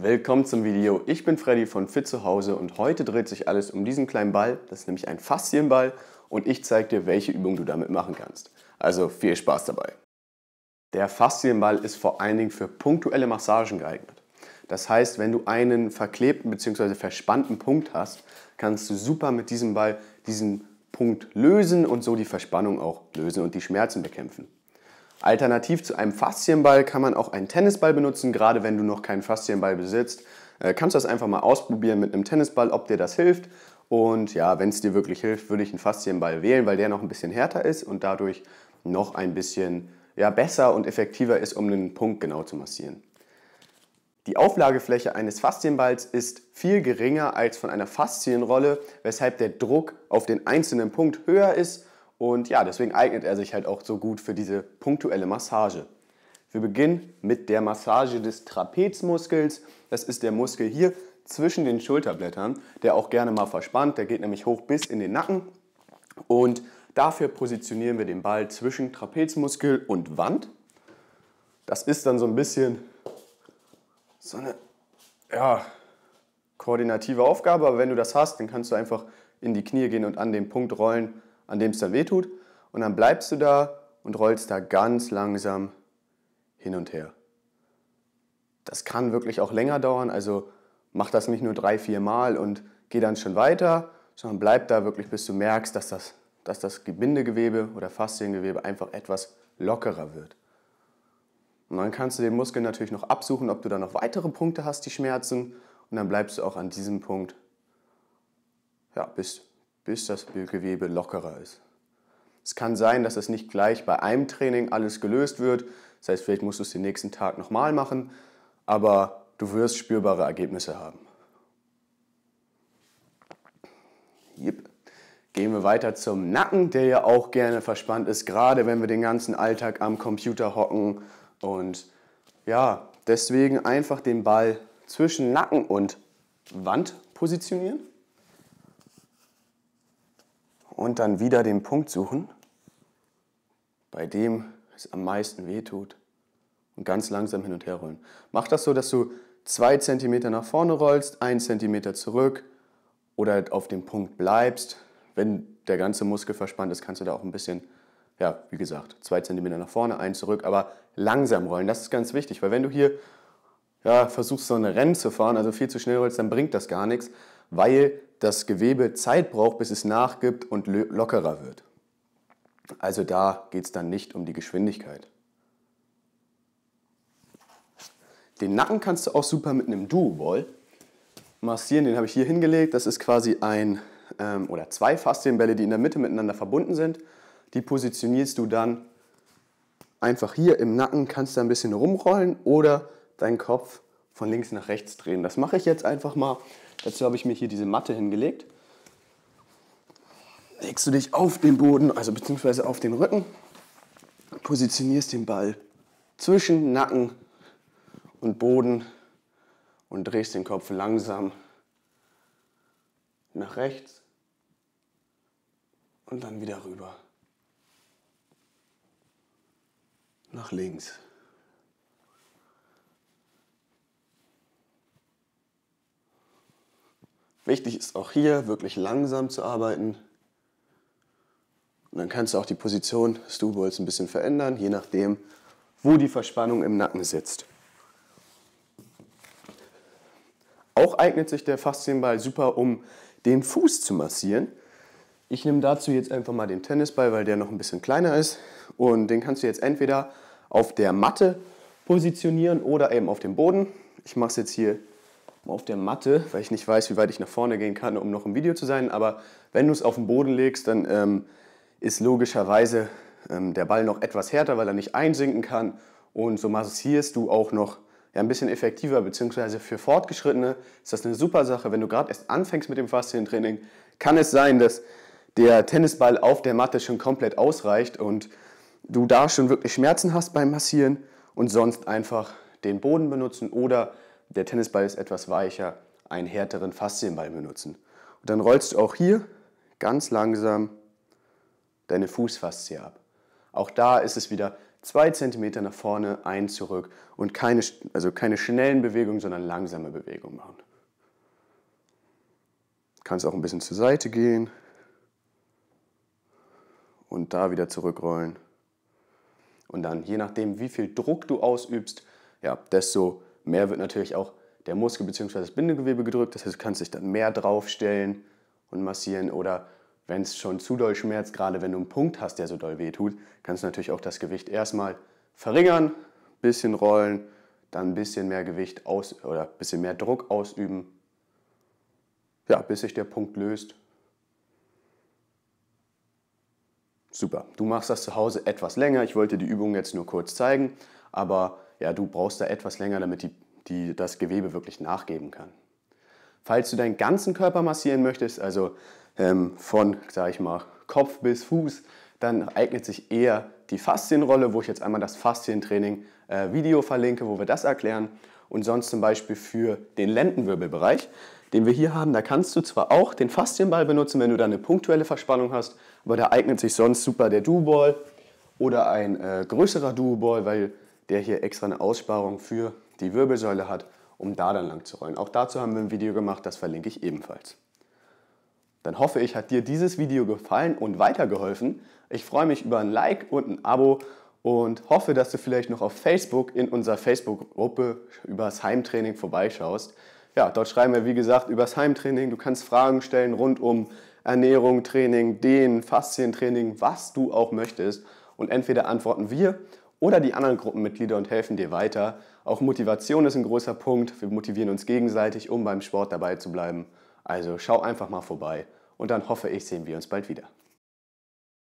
Willkommen zum Video. Ich bin Freddy von Fit zu Hause und heute dreht sich alles um diesen kleinen Ball. Das ist nämlich ein Faszienball und ich zeige dir, welche Übungen du damit machen kannst. Also viel Spaß dabei. Der Faszienball ist vor allen Dingen für punktuelle Massagen geeignet. Das heißt, wenn du einen verklebten bzw. verspannten Punkt hast, kannst du super mit diesem Ball diesen Punkt lösen und so die Verspannung auch lösen und die Schmerzen bekämpfen. Alternativ zu einem Faszienball kann man auch einen Tennisball benutzen, gerade wenn du noch keinen Faszienball besitzt. Äh, kannst du das einfach mal ausprobieren mit einem Tennisball, ob dir das hilft. Und ja, wenn es dir wirklich hilft, würde ich einen Faszienball wählen, weil der noch ein bisschen härter ist und dadurch noch ein bisschen ja, besser und effektiver ist, um einen Punkt genau zu massieren. Die Auflagefläche eines Faszienballs ist viel geringer als von einer Faszienrolle, weshalb der Druck auf den einzelnen Punkt höher ist und ja, deswegen eignet er sich halt auch so gut für diese punktuelle Massage. Wir beginnen mit der Massage des Trapezmuskels. Das ist der Muskel hier zwischen den Schulterblättern, der auch gerne mal verspannt. Der geht nämlich hoch bis in den Nacken. Und dafür positionieren wir den Ball zwischen Trapezmuskel und Wand. Das ist dann so ein bisschen so eine ja, koordinative Aufgabe, aber wenn du das hast, dann kannst du einfach in die Knie gehen und an den Punkt rollen, an dem es dann wehtut. Und dann bleibst du da und rollst da ganz langsam hin und her. Das kann wirklich auch länger dauern, also mach das nicht nur drei, vier Mal und geh dann schon weiter, sondern bleib da wirklich, bis du merkst, dass das, dass das Gebindegewebe oder Fasziengewebe einfach etwas lockerer wird. Und dann kannst du den Muskel natürlich noch absuchen, ob du da noch weitere Punkte hast, die schmerzen. Und dann bleibst du auch an diesem Punkt, ja, bis, bis das Bildgewebe lockerer ist. Es kann sein, dass es nicht gleich bei einem Training alles gelöst wird. Das heißt, vielleicht musst du es den nächsten Tag nochmal machen, aber du wirst spürbare Ergebnisse haben. Yep. Gehen wir weiter zum Nacken, der ja auch gerne verspannt ist, gerade wenn wir den ganzen Alltag am Computer hocken. Und ja, deswegen einfach den Ball zwischen Nacken und Wand positionieren und dann wieder den Punkt suchen, bei dem es am meisten wehtut und ganz langsam hin und her rollen. Mach das so, dass du 2 cm nach vorne rollst, 1 cm zurück oder auf dem Punkt bleibst. Wenn der ganze Muskel verspannt ist, kannst du da auch ein bisschen, ja, wie gesagt, 2 cm nach vorne, 1 zurück, aber langsam rollen. Das ist ganz wichtig, weil wenn du hier ja, versuchst, so eine Rennen zu fahren, also viel zu schnell rollst, dann bringt das gar nichts, weil das Gewebe Zeit braucht, bis es nachgibt und lockerer wird. Also da geht es dann nicht um die Geschwindigkeit. Den Nacken kannst du auch super mit einem Duo-Ball massieren. Den habe ich hier hingelegt. Das ist quasi ein ähm, oder zwei Faszienbälle, die in der Mitte miteinander verbunden sind. Die positionierst du dann einfach hier im Nacken, kannst da ein bisschen rumrollen oder deinen Kopf von links nach rechts drehen. Das mache ich jetzt einfach mal. Dazu habe ich mir hier diese Matte hingelegt. Legst du dich auf den Boden, also beziehungsweise auf den Rücken, positionierst den Ball zwischen Nacken und Boden und drehst den Kopf langsam nach rechts und dann wieder rüber. Nach links. Wichtig ist auch hier wirklich langsam zu arbeiten. Und dann kannst du auch die Position des Dubolz ein bisschen verändern, je nachdem, wo die Verspannung im Nacken sitzt. Auch eignet sich der Faszienball super, um den Fuß zu massieren. Ich nehme dazu jetzt einfach mal den Tennisball, weil der noch ein bisschen kleiner ist. Und den kannst du jetzt entweder auf der Matte positionieren oder eben auf dem Boden. Ich mache es jetzt hier auf der Matte, weil ich nicht weiß, wie weit ich nach vorne gehen kann, um noch im Video zu sein. Aber wenn du es auf den Boden legst, dann ähm, ist logischerweise ähm, der Ball noch etwas härter, weil er nicht einsinken kann. Und so massierst du auch noch ja, ein bisschen effektiver, beziehungsweise für Fortgeschrittene ist das eine super Sache. Wenn du gerade erst anfängst mit dem Faszientraining, kann es sein, dass der Tennisball auf der Matte schon komplett ausreicht und du da schon wirklich Schmerzen hast beim Massieren und sonst einfach den Boden benutzen oder der Tennisball ist etwas weicher, einen härteren Faszienball benutzen. Und dann rollst du auch hier ganz langsam deine Fußfaszie ab. Auch da ist es wieder 2 cm nach vorne, ein zurück und keine, also keine schnellen Bewegungen, sondern langsame Bewegungen machen. Du kannst auch ein bisschen zur Seite gehen und da wieder zurückrollen. Und dann, je nachdem, wie viel Druck du ausübst, ja, desto Mehr wird natürlich auch der Muskel bzw. das Bindegewebe gedrückt. Das heißt, du kannst dich dann mehr draufstellen und massieren. Oder wenn es schon zu doll schmerzt, gerade wenn du einen Punkt hast, der so doll weh tut, kannst du natürlich auch das Gewicht erstmal verringern, bisschen rollen, dann ein bisschen mehr Gewicht aus oder ein bisschen mehr Druck ausüben. Ja, bis sich der Punkt löst. Super. Du machst das zu Hause etwas länger. Ich wollte die Übung jetzt nur kurz zeigen, aber ja, du brauchst da etwas länger, damit die, die, das Gewebe wirklich nachgeben kann. Falls du deinen ganzen Körper massieren möchtest, also ähm, von, sage ich mal, Kopf bis Fuß, dann eignet sich eher die Faszienrolle, wo ich jetzt einmal das Faszientraining äh, Video verlinke, wo wir das erklären. Und sonst zum Beispiel für den Lendenwirbelbereich, den wir hier haben, da kannst du zwar auch den Faszienball benutzen, wenn du da eine punktuelle Verspannung hast, aber da eignet sich sonst super der Duo-Ball oder ein äh, größerer Duo-Ball, weil der hier extra eine Aussparung für die Wirbelsäule hat, um da dann lang zu rollen. Auch dazu haben wir ein Video gemacht, das verlinke ich ebenfalls. Dann hoffe ich, hat dir dieses Video gefallen und weitergeholfen. Ich freue mich über ein Like und ein Abo und hoffe, dass du vielleicht noch auf Facebook in unserer Facebook-Gruppe über das Heimtraining vorbeischaust. Ja, dort schreiben wir, wie gesagt, über das Heimtraining. Du kannst Fragen stellen rund um Ernährung, Training, Dehnen, Faszientraining, was du auch möchtest. Und entweder antworten wir oder die anderen Gruppenmitglieder und helfen dir weiter. Auch Motivation ist ein großer Punkt. Wir motivieren uns gegenseitig, um beim Sport dabei zu bleiben. Also schau einfach mal vorbei und dann hoffe ich, sehen wir uns bald wieder.